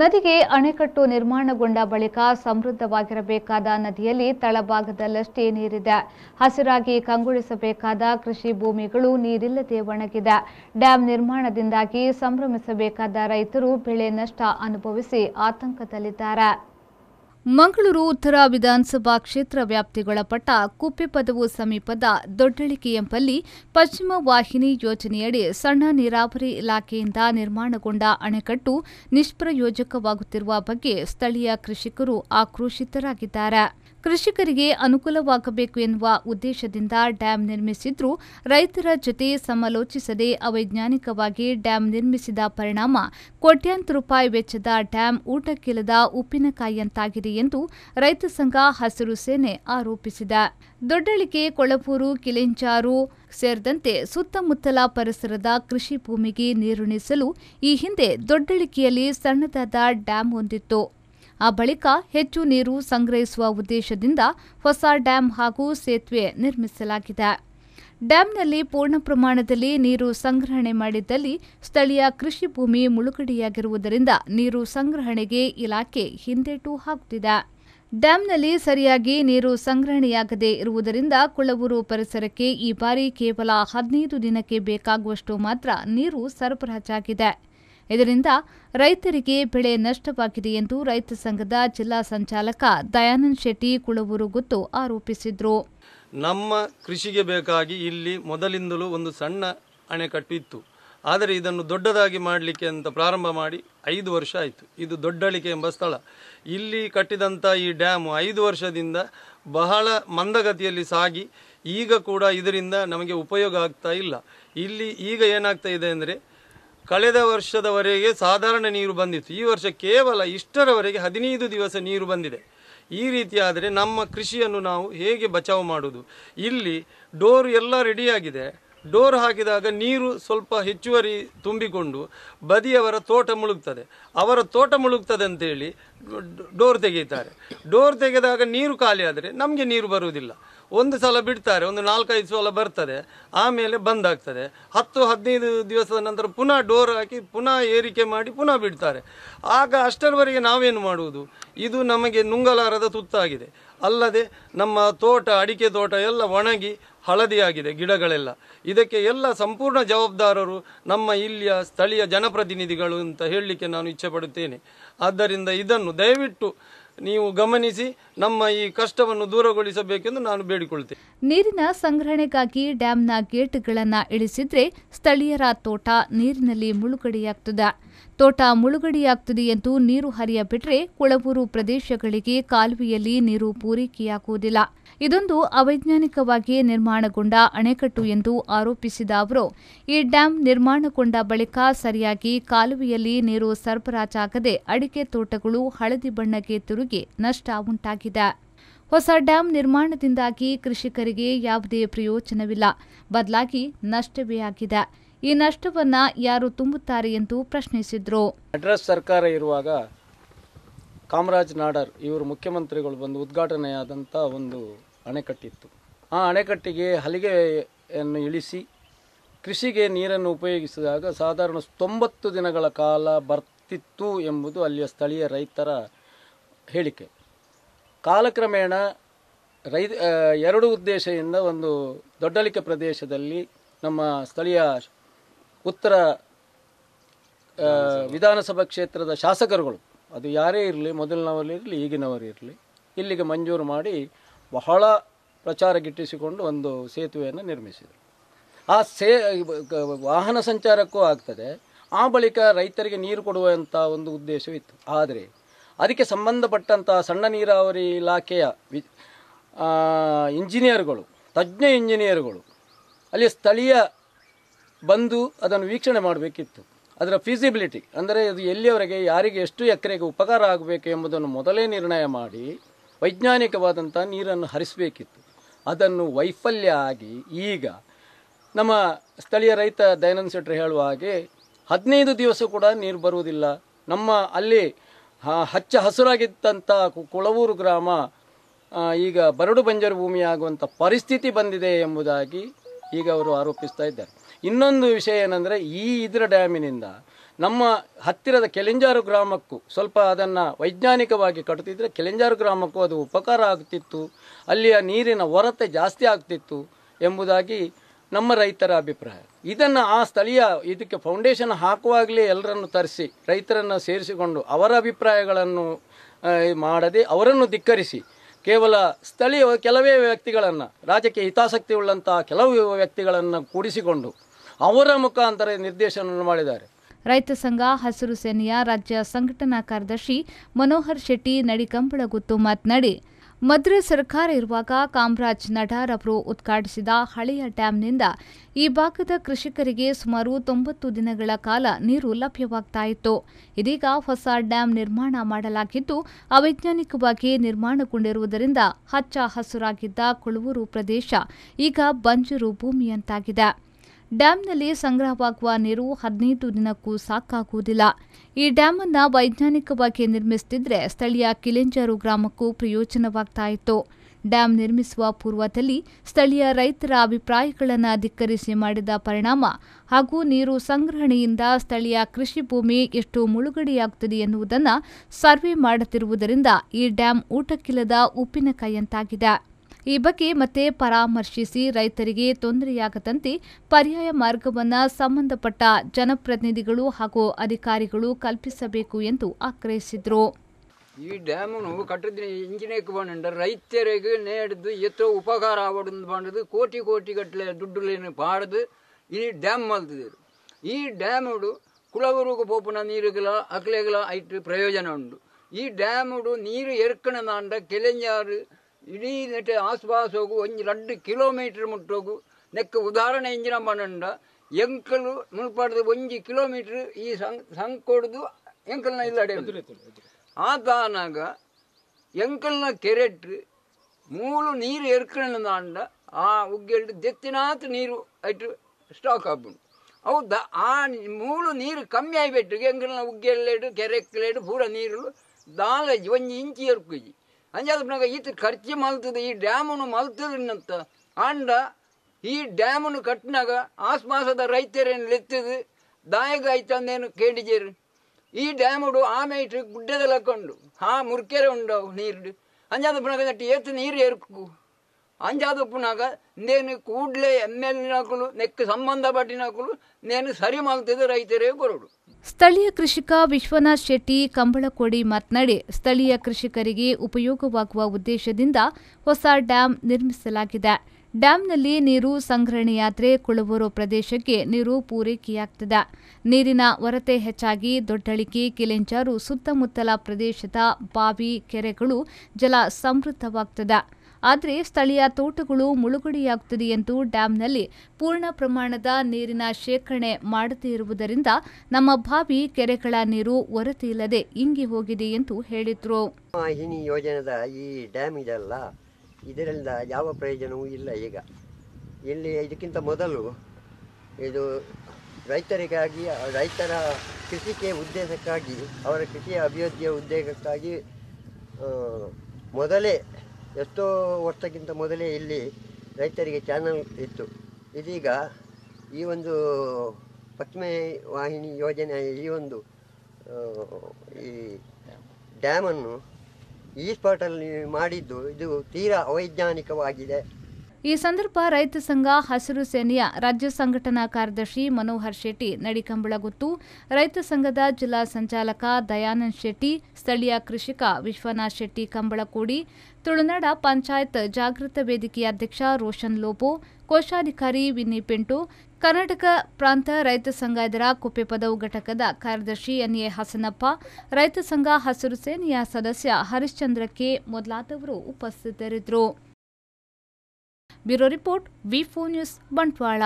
ನದಿಗೆ ಅಣೆಕಟ್ಟು ನಿರ್ಮಾಣಗೊಂಡ ಬಳಿಕ ಸಮೃದ್ಧವಾಗಿರಬೇಕಾದ ನದಿಯಲ್ಲಿ ತಳಭಾಗದಲ್ಲಷ್ಟೇ ನೀರಿದೆ ಹಸಿರಾಗಿ ಕಂಗೊಳಿಸಬೇಕಾದ ಕೃಷಿ ಭೂಮಿಗಳು ನೀರಿಲ್ಲದೆ ಒಣಗಿದೆ ಡ್ಯಾಂ ನಿರ್ಮಾಣದಿಂದಾಗಿ ಸಂಭ್ರಮಿಸಬೇಕಾದ ರೈತರು ಬೆಳೆ ನಷ್ಟ ಅನುಭವಿಸಿ ಆತಂಕದಲ್ಲಿದ್ದಾರೆ ಮಂಗಳೂರು ಉತ್ತರ ವಿಧಾನಸಭಾ ಕ್ಷೇತ್ರ ವ್ಯಾಪ್ತಿಗೊಳಪಟ್ಟ ಕುಪ್ಪೆಪದವು ಸಮೀಪದ ದೊಡ್ಡಳಿಕೆ ಎಂಬಲ್ಲಿ ಪಶ್ಚಿಮ ವಾಹಿನಿ ಯೋಜನೆಯಡಿ ಸಣ್ಣ ನೀರಾವರಿ ಇಲಾಖೆಯಿಂದ ನಿರ್ಮಾಣಗೊಂಡ ಅಣೆಕಟ್ಟು ನಿಷ್ಪ್ರಯೋಜಕವಾಗುತ್ತಿರುವ ಬಗ್ಗೆ ಸ್ಥಳೀಯ ಕೃಷಿಕರು ಆಕ್ರೋಶಿತರಾಗಿದ್ದಾರೆ ಕೃಷಿಕರಿಗೆ ಅನುಕೂಲವಾಗಬೇಕು ಎನ್ನುವ ಉದ್ದೇಶದಿಂದ ಡ್ಯಾಂ ನಿರ್ಮಿಸಿದ್ರೂ ರೈತರ ಜೊತೆ ಸಮಾಲೋಚಿಸದೆ ಅವೈಜ್ಞಾನಿಕವಾಗಿ ಡ್ಯಾಂ ನಿರ್ಮಿಸಿದ ಪರಿಣಾಮ ಕೋಟ್ಯಾಂತರ ರೂಪಾಯಿ ವೆಚ್ಚದ ಡ್ಯಾಂ ಊಟಕ್ಕಿಲ್ಲದ ಉಪ್ಪಿನಕಾಯಿಯಂತಾಗಿದೆ ಎಂದು ರೈತ ಸಂಘ ಹಸಿರು ಸೇನೆ ಆರೋಪಿಸಿದೆ ದೊಡ್ಡಳಿಕೆ ಕೊಳಪೂರು ಕಿಲೆಂಚಾರು ಸೇರಿದಂತೆ ಸುತ್ತಮುತ್ತಲ ಪರಿಸರದ ಕೃಷಿ ಭೂಮಿಗೆ ನೀರುಣಿಸಲು ಈ ಹಿಂದೆ ದೊಡ್ಡಳಿಕೆಯಲ್ಲಿ ಸಣ್ಣದಾದ ಡ್ಯಾಂ ಹೊಂದಿತ್ತು ಆ ಬಳಿಕ ಹೆಚ್ಚು ನೀರು ಸಂಗ್ರಹಿಸುವ ಉದ್ದೇಶದಿಂದ ಹೊಸ ಡ್ಯಾಂ ಹಾಗೂ ಸೇತುವೆ ನಿರ್ಮಿಸಲಾಗಿದೆ ಡ್ಯಾಂನಲ್ಲಿ ಪೂರ್ಣ ಪ್ರಮಾಣದಲ್ಲಿ ನೀರು ಸಂಗ್ರಹಣೆ ಮಾಡಿದ್ದಲ್ಲಿ ಸ್ಥಳೀಯ ಕೃಷಿ ಭೂಮಿ ಮುಳುಗಡೆಯಾಗಿರುವುದರಿಂದ ನೀರು ಸಂಗ್ರಹಣೆಗೆ ಇಲಾಖೆ ಹಿಂದೇಟು ಹಾಕುತ್ತಿದೆ ಡ್ಯಾಂನಲ್ಲಿ ಸರಿಯಾಗಿ ನೀರು ಸಂಗ್ರಹಣೆಯಾಗದೇ ಇರುವುದರಿಂದ ಕುಳವೂರು ಪರಿಸರಕ್ಕೆ ಈ ಬಾರಿ ಕೇವಲ ಹದಿನೈದು ದಿನಕ್ಕೆ ಬೇಕಾಗುವಷ್ಟು ಮಾತ್ರ ನೀರು ಸರಬರಾಜಾಗಿದೆ ಇದರಿಂದ ರೈತರಿಗೆ ಬೆಳೆ ನಷ್ಟವಾಗಿದೆ ಎಂದು ರೈತ ಸಂಘದ ಜಿಲ್ಲಾ ಸಂಚಾಲಕ ದಯಾನಂದ್ ಶೆಟ್ಟಿ ಕುಳವೂರು ಗೊತ್ತು ಆರೋಪಿಸಿದ್ರು ನಮ್ಮ ಕೃಷಿಗೆ ಬೇಕಾಗಿ ಇಲ್ಲಿ ಮೊದಲಿಂದಲೂ ಒಂದು ಸಣ್ಣ ಅಣೆಕಟ್ಟು ಇತ್ತು ಆದರೆ ಇದನ್ನು ದೊಡ್ಡದಾಗಿ ಮಾಡಲಿಕ್ಕೆ ಅಂತ ಪ್ರಾರಂಭ ಮಾಡಿ ಐದು ವರ್ಷ ಆಯಿತು ಇದು ದೊಡ್ಡಳಿಕೆ ಎಂಬ ಸ್ಥಳ ಇಲ್ಲಿ ಕಟ್ಟಿದಂಥ ಈ ಡ್ಯಾಮು ಐದು ವರ್ಷದಿಂದ ಬಹಳ ಮಂದಗತಿಯಲ್ಲಿ ಸಾಗಿ ಈಗ ಕೂಡ ಇದರಿಂದ ನಮಗೆ ಉಪಯೋಗ ಆಗ್ತಾ ಇಲ್ಲ ಇಲ್ಲಿ ಈಗ ಏನಾಗ್ತಾ ಇದೆ ಅಂದರೆ ಕಳೆದ ವರ್ಷದವರೆಗೆ ಸಾಧಾರಣ ನೀರು ಬಂದಿತ್ತು ಈ ವರ್ಷ ಕೇವಲ ಇಷ್ಟರವರೆಗೆ ಹದಿನೈದು ದಿವಸ ನೀರು ಬಂದಿದೆ ಈ ರೀತಿಯಾದರೆ ನಮ್ಮ ಕೃಷಿಯನ್ನು ನಾವು ಹೇಗೆ ಬಚಾವ್ ಮಾಡುವುದು ಇಲ್ಲಿ ಡೋರ್ ಎಲ್ಲ ರೆಡಿಯಾಗಿದೆ ಡೋರ್ ಹಾಕಿದಾಗ ನೀರು ಸ್ವಲ್ಪ ಹೆಚ್ಚುವರಿ ತುಂಬಿಕೊಂಡು ಬದಿಯವರ ತೋಟ ಮುಳುಗ್ತದೆ ಅವರ ತೋಟ ಮುಳುಗ್ತದೆ ಅಂತೇಳಿ ಡೋರ್ ತೆಗೀತಾರೆ ಡೋರ್ ತೆಗೆದಾಗ ನೀರು ಖಾಲಿ ಆದರೆ ನಮಗೆ ನೀರು ಬರುವುದಿಲ್ಲ ಒಂದು ಸಲ ಬಿಡ್ತಾರೆ ಒಂದು ನಾಲ್ಕೈದು ಸಲ ಬರ್ತದೆ ಆಮೇಲೆ ಬಂದ್ ಆಗ್ತದೆ ಹತ್ತು ಹದಿನೈದು ದಿವಸದ ನಂತರ ಪುನಃ ಡೋರ್ ಹಾಕಿ ಪುನಃ ಏರಿಕೆ ಮಾಡಿ ಪುನಃ ಬಿಡ್ತಾರೆ ಆಗ ಅಷ್ಟರವರೆಗೆ ನಾವೇನು ಮಾಡುವುದು ಇದು ನಮಗೆ ನುಂಗಲಾರದ ತುತ್ತಾಗಿದೆ ಅಲ್ಲದೆ ನಮ್ಮ ತೋಟ ಅಡಿಕೆ ತೋಟ ಎಲ್ಲ ಒಣಗಿ ಹಳದಿಯಾಗಿದೆ ಗಿಡಗಳೆಲ್ಲ ಇದಕ್ಕೆ ಎಲ್ಲ ಸಂಪೂರ್ಣ ಜವಾಬ್ದಾರರು ನಮ್ಮ ಇಲ್ಲಿಯ ಸ್ಥಳೀಯ ಜನಪ್ರತಿನಿಧಿಗಳು ಅಂತ ಹೇಳಲಿಕ್ಕೆ ನಾನು ಇಚ್ಛೆಪಡುತ್ತೇನೆ ಆದ್ದರಿಂದ ಇದನ್ನು ದಯವಿಟ್ಟು ನೀವು ಗಮನಿಸಿ ನಮ್ಮ ಈ ಕಷ್ಟವನ್ನು ದೂರಗೊಳಿಸಬೇಕೆಂದು ನಾನು ಬೇಡಿಕೊಳ್ತೇನೆ ನೀರಿನ ಸಂಗ್ರಹಣೆಗಾಗಿ ಡ್ಯಾಂನ ಗೇಟ್ಗಳನ್ನು ಇಳಿಸಿದ್ರೆ ಸ್ಥಳೀಯರ ತೋಟ ನೀರಿನಲ್ಲಿ ಮುಳುಗಡೆಯಾಗ್ತದೆ ತೋಟ ಮುಳುಗಡೆಯಾಗ್ತದೆ ಎಂದು ನೀರು ಹರಿಯ ಬಿಟ್ಟರೆ ಕೊಳಬೂರು ಪ್ರದೇಶಗಳಿಗೆ ಕಾಲುವೆಯಲ್ಲಿ ನೀರು ಪೂರೈಕೆಯಾಗುವುದಿಲ್ಲ ಇದೊಂದು ಅವೈಜ್ಞಾನಿಕವಾಗಿ ನಿರ್ಮಾಣಗೊಂಡ ಅಣೆಕಟ್ಟು ಎಂದು ಆರೋಪಿಸಿದ ಅವರು ಈ ಡ್ಯಾಂ ನಿರ್ಮಾಣಗೊಂಡ ಬಳಿಕ ಸರಿಯಾಗಿ ಕಾಲುವೆಯಲ್ಲಿ ನೀರು ಸರಬರಾಜಾಗದೆ ಅಡಿಕೆ ತೋಟಗಳು ಹಳದಿ ಬಣ್ಣಕ್ಕೆ ತಿರುಗಿ ನಷ್ಟ ಉಂಟಾಗಿದೆ ಹೊಸ ಡ್ಯಾಂ ನಿರ್ಮಾಣದಿಂದಾಗಿ ಕೃಷಿಕರಿಗೆ ಯಾವುದೇ ಪ್ರಯೋಜನವಿಲ್ಲ ಬದಲಾಗಿ ನಷ್ಟವೇ ಆಗಿದೆ ಈ ನಷ್ಟವನ್ನ ಯಾರು ತುಂಬುತ್ತಾರೆ ಎಂದು ಪ್ರಶ್ನಿಸಿದ್ರು ಮಡ್ರಾಸ್ ಸರ್ಕಾರ ಇರುವಾಗ ಕಾಮರಾಜ್ ನಾಡರ್ ಇವರು ಮುಖ್ಯಮಂತ್ರಿಗಳು ಬಂದು ಉದ್ಘಾಟನೆಯಾದಂಥ ಒಂದು ಅಣೆಕಟ್ಟಿತ್ತು ಆ ಅಣೆಕಟ್ಟಿಗೆ ಹಲಿಗೆಯನ್ನು ಇಳಿಸಿ ಕೃಷಿಗೆ ನೀರನ್ನು ಉಪಯೋಗಿಸಿದಾಗ ಸಾಧಾರಣ ತೊಂಬತ್ತು ದಿನಗಳ ಕಾಲ ಬರ್ತಿತ್ತು ಎಂಬುದು ಅಲ್ಲಿಯ ಸ್ಥಳೀಯ ರೈತರ ಹೇಳಿಕೆ ಕಾಲಕ್ರಮೇಣ ರೈ ಎರಡು ಉದ್ದೇಶದಿಂದ ಒಂದು ದೊಡ್ಡಲಿಕೆ ಪ್ರದೇಶದಲ್ಲಿ ನಮ್ಮ ಸ್ಥಳೀಯ ಉತ್ತರ ವಿಧಾನಸಭಾ ಕ್ಷೇತ್ರದ ಶಾಸಕರುಗಳು ಅದು ಯಾರೇ ಇರಲಿ ಮೊದಲಿನವರು ಇರಲಿ ಈಗಿನವರು ಇರಲಿ ಇಲ್ಲಿಗೆ ಮಂಜೂರು ಮಾಡಿ ಬಹಳ ಪ್ರಚಾರ ಗಿಟ್ಟಿಸಿಕೊಂಡು ಒಂದು ಸೇತುವೆಯನ್ನು ನಿರ್ಮಿಸಿದರು ಆ ಸೇ ವಾಹನ ಸಂಚಾರಕ್ಕೂ ಆಗ್ತದೆ ಆ ಬಳಿಕ ರೈತರಿಗೆ ನೀರು ಕೊಡುವಂಥ ಒಂದು ಉದ್ದೇಶವಿತ್ತು ಆದರೆ ಅದಕ್ಕೆ ಸಂಬಂಧಪಟ್ಟಂಥ ಸಣ್ಣ ನೀರಾವರಿ ಇಲಾಖೆಯ ವಿ ಇಂಜಿನಿಯರ್ಗಳು ತಜ್ಞ ಇಂಜಿನಿಯರ್ಗಳು ಅಲ್ಲಿ ಸ್ಥಳೀಯ ಬಂದು ಅದನ್ನು ವೀಕ್ಷಣೆ ಮಾಡಬೇಕಿತ್ತು ಅದರ ಫೀಸಿಬಿಲಿಟಿ ಅಂದರೆ ಅದು ಎಲ್ಲಿಯವರೆಗೆ ಯಾರಿಗೆ ಎಷ್ಟು ಎಕರೆಗೆ ಉಪಕಾರ ಆಗಬೇಕು ಎಂಬುದನ್ನು ಮೊದಲೇ ನಿರ್ಣಯ ಮಾಡಿ ವೈಜ್ಞಾನಿಕವಾದಂಥ ನೀರನ್ನು ಹರಿಸಬೇಕಿತ್ತು ಅದನ್ನು ವೈಫಲ್ಯ ಆಗಿ ಈಗ ನಮ್ಮ ಸ್ಥಳೀಯ ರೈತ ದಯಾನಂದ ಶೆಟ್ಟರು ಹೇಳುವ ಹಾಗೆ ಹದಿನೈದು ದಿವಸ ಕೂಡ ನೀರು ಬರುವುದಿಲ್ಲ ನಮ್ಮ ಅಲ್ಲಿ ಹಚ್ಚ ಹಸುರಾಗಿದ್ದಂಥ ಕುಳವೂರು ಗ್ರಾಮ ಈಗ ಬರಡು ಬಂಜರು ಭೂಮಿಯಾಗುವಂಥ ಪರಿಸ್ಥಿತಿ ಬಂದಿದೆ ಎಂಬುದಾಗಿ ಈಗ ಅವರು ಆರೋಪಿಸ್ತಾ ಇದ್ದಾರೆ ಇನ್ನೊಂದು ವಿಷಯ ಏನಂದರೆ ಈ ಇದರ ಡ್ಯಾಮಿನಿಂದ ನಮ್ಮ ಹತ್ತಿರದ ಕೆಲೆಂಜಾರು ಗ್ರಾಮಕ್ಕೂ ಸ್ವಲ್ಪ ಅದನ್ನು ವೈಜ್ಞಾನಿಕವಾಗಿ ಕಟ್ಟುತ್ತಿದ್ದರೆ ಕೆಲೆಂಜಾರು ಗ್ರಾಮಕ್ಕೂ ಅದು ಉಪಕಾರ ಆಗ್ತಿತ್ತು ಅಲ್ಲಿಯ ನೀರಿನ ಹೊರತೆ ಜಾಸ್ತಿ ಆಗ್ತಿತ್ತು ಎಂಬುದಾಗಿ ನಮ್ಮ ರೈತರ ಅಭಿಪ್ರಾಯ ಇದನ್ನು ಆ ಸ್ಥಳೀಯ ಇದಕ್ಕೆ ಫೌಂಡೇಶನ್ ಹಾಕುವಾಗಲೇ ಎಲ್ಲರನ್ನು ತರಿಸಿ ರೈತರನ್ನು ಸೇರಿಸಿಕೊಂಡು ಅವರ ಅಭಿಪ್ರಾಯಗಳನ್ನು ಮಾಡದೆ ಅವರನ್ನು ಧಿಕ್ಕರಿಸಿ ಕೇವಲ ಸ್ಥಳೀಯ ಕೆಲವೇ ವ್ಯಕ್ತಿಗಳನ್ನು ರಾಜಕೀಯ ಹಿತಾಸಕ್ತಿ ಉಳ್ಳಂತಹ ಕೆಲವು ವ್ಯಕ್ತಿಗಳನ್ನು ಕೂಡಿಸಿಕೊಂಡು ಅವರ ಮುಖಾಂತರ ನಿರ್ದೇಶನವನ್ನು ಮಾಡಿದ್ದಾರೆ ರೈತ ಸಂಘ ಹಸಿರು ಸೇನೆಯ ರಾಜ್ಯ ಸಂಘಟನಾ ಕಾರ್ಯದರ್ಶಿ ಮನೋಹರ್ ಶೆಟ್ಟಿ ನಡಿಕಂಬಳಗುತ್ತು ಮಾತನಾಡಿ ಮದ್ರ ಸರ್ಕಾರ ಇರುವಾಗ ಕಾಮರಾಜ್ ಅವರು ಉದ್ಘಾಟಿಸಿದ ಹಳೆಯ ಡ್ಯಾಂನಿಂದ ಈ ಭಾಗದ ಕೃಷಿಕರಿಗೆ ಸುಮಾರು ತೊಂಬತ್ತು ದಿನಗಳ ಕಾಲ ನೀರು ಲಭ್ಯವಾಗ್ತಾ ಇತ್ತು ಇದೀಗ ಹೊಸ ಡ್ಯಾಂ ನಿರ್ಮಾಣ ಮಾಡಲಾಗಿದ್ದು ಅವೈಜ್ಞಾನಿಕವಾಗಿ ನಿರ್ಮಾಣಗೊಂಡಿರುವುದರಿಂದ ಹಚ್ಚ ಹಸುರಾಗಿದ್ದ ಕುಳುವೂರು ಪ್ರದೇಶ ಈಗ ಬಂಜರು ಭೂಮಿಯಂತಾಗಿದೆ ಡ್ಯಾಂನಲ್ಲಿ ಸಂಗ್ರಹವಾಗುವ ನೀರು ಹದಿನೈದು ದಿನಕ್ಕೂ ಸಾಕಾಗುವುದಿಲ್ಲ ಈ ಡ್ಯಾಂ ಅನ್ನು ವೈಜ್ಞಾನಿಕವಾಗಿ ನಿರ್ಮಿಸುತ್ತಿದ್ದರೆ ಸ್ಥಳೀಯ ಕಿಲೆಂಜಾರು ಗ್ರಾಮಕ್ಕೂ ಪ್ರಯೋಜನವಾಗ್ತಾ ಇತ್ತು ಡ್ಯಾಂ ನಿರ್ಮಿಸುವ ಪೂರ್ವದಲ್ಲಿ ಸ್ಥಳೀಯ ರೈತರ ಅಭಿಪ್ರಾಯಗಳನ್ನು ಧಿಕ್ಕರಿಸಿ ಮಾಡಿದ ಪರಿಣಾಮ ಹಾಗೂ ನೀರು ಸಂಗ್ರಹಣೆಯಿಂದ ಸ್ಥಳೀಯ ಕೃಷಿ ಭೂಮಿ ಎಷ್ಟು ಮುಳುಗಡೆಯಾಗುತ್ತದೆ ಎನ್ನುವುದನ್ನು ಸರ್ವೆ ಮಾಡುತ್ತಿರುವುದರಿಂದ ಈ ಡ್ಯಾಂ ಊಟಕ್ಕಿಲ್ಲದ ಉಪ್ಪಿನಕಾಯಿಯಂತಾಗಿದೆ ಈ ಬಗ್ಗೆ ಮತ್ತೆ ಪರಾಮರ್ಶಿಸಿ ರೈತರಿಗೆ ತೊಂದರೆಯಾಗದಂತೆ ಪರ್ಯಾಯ ಮಾರ್ಗವನ್ನ ಸಂಬಂಧಪಟ್ಟ ಜನಪ್ರತಿನಿಧಿಗಳು ಹಾಗೂ ಅಧಿಕಾರಿಗಳು ಕಲ್ಪಿಸಬೇಕು ಎಂದು ಆಗ್ರಹಿಸಿದರು ಈ ಇಂಜಿನಿಯರ್ ಕಟ್ಟಂಡ ರೈತರಿಗೆ ನೆಡದು ಎತ್ತೋ ಉಪಕಾರ ಕೋಟಿ ಕೋಟಿ ಗಟ್ಟಲೆ ದುಡ್ಡು ಈ ಡ್ಯಾಮ್ ಮಾಡ ಈ ಡ್ಯಾಮುಡು ಕುಲಗುರು ಪೋಪನ ನೀರುಗಳ ಅಕಲೆಗಳ ಪ್ರಯೋಜನ ಉಂಟು ಈ ಡ್ಯಾಮುಡು ನೀರು ಎರ್ಕಣ ಎರಕನ ಕೆಳ ಇಡೀ ನೆಟ್ಟೆ ಆಸ್ಪಾಸ್ ಹೋಗು ಒಂದು രണ്ട് ಕಿಲೋಮೀಟ್ರ್ ಮುಟ್ಟೋಗು ನೆಕ್ಕ ಉದಾಹರಣೆ ಇಂಜಿನ പണണ്ട ಎಂಕಲು ಮುಳ್ಪಾಡ್ದು ಒಂಜಿ ಕಿಲೋಮೀಟರ್ ಈ ಸಂಕೊಡ್ದು ಎಂಕಲ್ನ ಇಲ್ಲಡೆ ಆ ತಾನಾಗ ಎಂಕಲ್ನ ಕೆರೆಟ್ ಮೂಲು ನೀರು ಎರ್ಕಂಡ ಆ ಉಗ್ಗೆಲ್ಡು ದೆತ್ತಿನಾತ್ ನೀರು ಐಟು ಸ್ಟಾಕ್ ಆಗ್ಬುಂಡು ಹೌದ ಆ ಮೂಲು ನೀರು ಕಮ್ಮಿ ಆಗಿಬಿಟ್ಟು ಎಂಕಲ್ನ ಉಗ್ಗೆಲ್ಲೇಡು ಕೆರೆಕ್ಲೇಡು ಪೂರ ನೀರು ದಾಲಜಿ ಒಂಜಿ ಇಂಚಿ ಎರ್ಕುಜಿ ಅಂಜಾದ ಈತ ಖರ್ಚು ಮಲ್ತದ ಈ ಡ್ಯಾಮನ್ನು ನಂತ ಅಂಡ ಈ ಡ್ಯಾಮನ್ನು ಕಟ್ಟಿನಾಗ ಆಸ್ಪಾಸದ ರೈತರೇನು ಲೆತ್ತದು ದಾಯಗ ಆಯ್ತಂದೇನು ಕೇಳಿದ್ದೀರಿ ಈ ಡ್ಯಾಮುಡು ಆಮೆ ಇಟ್ಟು ಗುಡ್ಡದ ಹಾಕೊಂಡು ಹಾ ಮುರ್ಕೆರೆ ಉಂಡವು ನೀರು ಅಂಜಾದ ನಟ್ಟು ಏತ ನೀರು ಏರ್ಕು ಅಂಜಾದಪ್ಪನಾಗ ನೇನು ಕೂಡ್ಲೆ ಎಮ್ ಎಲ್ ಸಂಬಂಧ ನೆಕ್ಕ ಸಂಬಂಧಪಟ್ಟಿನಾಕುಲು ನೇನು ಸರಿ ಮಾಲ್ತದೆ ರೈತರೇ ಕೊರಡು ಸ್ಥಳೀಯ ಕೃಷಿಕ ವಿಶ್ವನಾಥ್ ಶೆಟ್ಟಿ ಕಂಬಳಕೋಡಿ ಮಾತನಾಡಿ ಸ್ಥಳೀಯ ಕೃಷಿಕರಿಗೆ ಉಪಯೋಗವಾಗುವ ಉದ್ದೇಶದಿಂದ ಹೊಸ ಡ್ಯಾಂ ನಿರ್ಮಿಸಲಾಗಿದೆ ಡ್ಯಾಂನಲ್ಲಿ ನೀರು ಸಂಗ್ರಹಣೆಯಾದರೆ ಕುಳುವೂರು ಪ್ರದೇಶಕ್ಕೆ ನೀರು ಪೂರೈಕೆಯಾಗ್ತದೆ ನೀರಿನ ಹೊರತೆ ಹೆಚ್ಚಾಗಿ ದೊಡ್ಡಳಿಕೆ ಕಿಲೆಂಜಾರು ಸುತ್ತಮುತ್ತಲ ಪ್ರದೇಶದ ಬಾವಿ ಕೆರೆಗಳು ಜಲ ಸಮೃದ್ಧವಾಗ್ತದೆ ಆದರೆ ಸ್ಥಳೀಯ ತೋಟಗಳು ಮುಳುಗಡೆಯಾಗುತ್ತಿದೆ ಎಂದು ಡ್ಯಾಂನಲ್ಲಿ ಪೂರ್ಣ ಪ್ರಮಾಣದ ನೀರಿನ ಶೇಖರಣೆ ಮಾಡದೇ ಇರುವುದರಿಂದ ನಮ್ಮ ಬಾವಿ ಕೆರೆಗಳ ನೀರು ಹೊರತೆ ಇಲ್ಲದೆ ಇಂಗಿ ಹೋಗಿದೆ ಎಂದು ಹೇಳಿದರು ಯೋಜನೆದ ಈ ಡ್ಯಾಮ್ ಇದೆಲ್ಲ ಇದರಿಂದ ಯಾವ ಪ್ರಯೋಜನವೂ ಇಲ್ಲ ಈಗ ಇಲ್ಲಿ ಇದಕ್ಕಿಂತ ಮೊದಲು ಇದು ರೈತರಿಗಾಗಿ ರೈತರ ಕೃಷಿಗೆ ಉದ್ದೇಶಕ್ಕಾಗಿ ಅವರ ಕೃಷಿಯ ಅಭಿವೃದ್ಧಿಯ ಉದ್ದೇಶಕ್ಕಾಗಿ ಮೊದಲೇ ಎಷ್ಟೋ ವರ್ಷಕ್ಕಿಂತ ಮೊದಲೇ ಇಲ್ಲಿ ರೈತರಿಗೆ ಚಾನಲ್ ಇತ್ತು ಇದೀಗ ಈ ಒಂದು ಪಶ್ಚಿಮ ವಾಹಿನಿ ಯೋಜನೆ ಈ ಒಂದು ಈ ಡ್ಯಾಮನ್ನು ಈ ಸ್ಪಾಟಲ್ಲಿ ಮಾಡಿದ್ದು ಇದು ತೀರಾ ಅವೈಜ್ಞಾನಿಕವಾಗಿದೆ ಈ ಸಂದರ್ಭ ರೈತ ಸಂಘ ಹಸಿರು ಸೇನೆಯ ರಾಜ್ಯ ಸಂಘಟನಾ ಕಾರ್ಯದರ್ಶಿ ಮನೋಹರ್ ಶೆಟ್ಟಿ ನಡಿಕಂಬಳಗುತ್ತು ರೈತ ಸಂಘದ ಜಿಲ್ಲಾ ಸಂಚಾಲಕ ದಯಾನಂದ್ ಶೆಟ್ಟಿ ಸ್ಥಳೀಯ ಕೃಷಿಕ ವಿಶ್ವನಾಥ್ ಶೆಟ್ಟಿ ಕಂಬಳಕೂಡಿ ತುಳುನಾಡ ಪಂಚಾಯತ್ ಜಾಗೃತ ವೇದಿಕೆಯ ಅಧ್ಯಕ್ಷ ರೋಷನ್ ಲೋಪೋ ಕೋಶಾಧಿಕಾರಿ ವಿನ್ನಿ ಪೆಂಟು ಕರ್ನಾಟಕ ಪ್ರಾಂತ ರೈತ ಸಂಘ ಇದರ ಕುಪ್ಪೆಪದವು ಘಟಕದ ಕಾರ್ಯದರ್ಶಿ ಎನ್ಎ ಹಸನಪ್ಪ ರೈತ ಸಂಘ ಹಸಿರು ಸೇನೆಯ ಸದಸ್ಯ ಹರಿಶ್ಚಂದ್ರ ಕೆ ಮೊದಲಾದವರು ಉಪಸ್ಥಿತರಿದ್ದರು bureau report V four news Bantwal